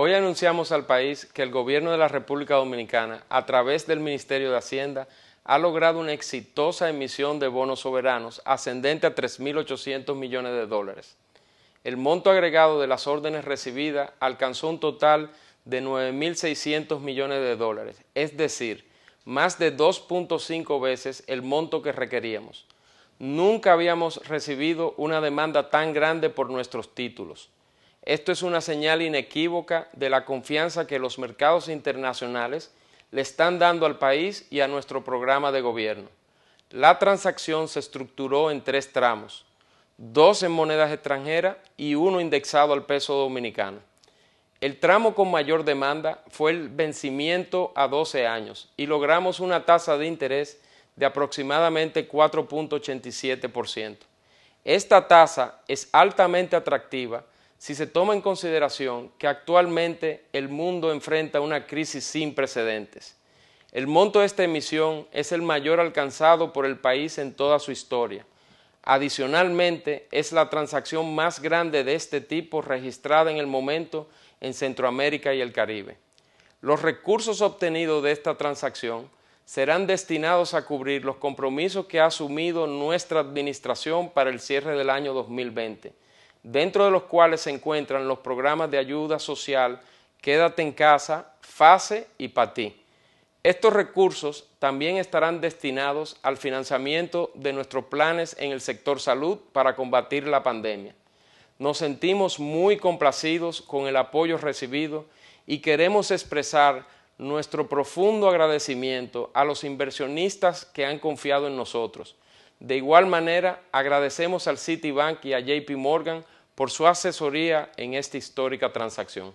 Hoy anunciamos al país que el gobierno de la República Dominicana, a través del Ministerio de Hacienda, ha logrado una exitosa emisión de bonos soberanos ascendente a 3.800 millones de dólares. El monto agregado de las órdenes recibidas alcanzó un total de 9.600 millones de dólares, es decir, más de 2.5 veces el monto que requeríamos. Nunca habíamos recibido una demanda tan grande por nuestros títulos. Esto es una señal inequívoca de la confianza que los mercados internacionales le están dando al país y a nuestro programa de gobierno. La transacción se estructuró en tres tramos, dos en monedas extranjeras y uno indexado al peso dominicano. El tramo con mayor demanda fue el vencimiento a 12 años y logramos una tasa de interés de aproximadamente 4.87%. Esta tasa es altamente atractiva si se toma en consideración que actualmente el mundo enfrenta una crisis sin precedentes. El monto de esta emisión es el mayor alcanzado por el país en toda su historia. Adicionalmente, es la transacción más grande de este tipo registrada en el momento en Centroamérica y el Caribe. Los recursos obtenidos de esta transacción serán destinados a cubrir los compromisos que ha asumido nuestra Administración para el cierre del año 2020 dentro de los cuales se encuentran los programas de ayuda social, Quédate en casa, FASE y PATI. Estos recursos también estarán destinados al financiamiento de nuestros planes en el sector salud para combatir la pandemia. Nos sentimos muy complacidos con el apoyo recibido y queremos expresar nuestro profundo agradecimiento a los inversionistas que han confiado en nosotros. De igual manera, agradecemos al Citibank y a JP Morgan por su asesoría en esta histórica transacción.